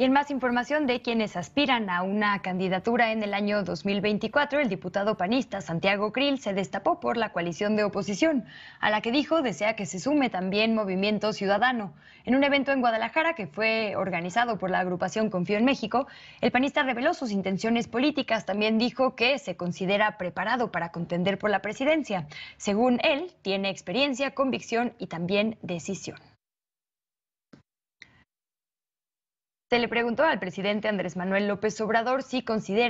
Y en más información de quienes aspiran a una candidatura en el año 2024, el diputado panista Santiago Krill se destapó por la coalición de oposición, a la que dijo desea que se sume también Movimiento Ciudadano. En un evento en Guadalajara que fue organizado por la agrupación Confío en México, el panista reveló sus intenciones políticas. También dijo que se considera preparado para contender por la presidencia. Según él, tiene experiencia, convicción y también decisión. Se le preguntó al presidente Andrés Manuel López Obrador si considera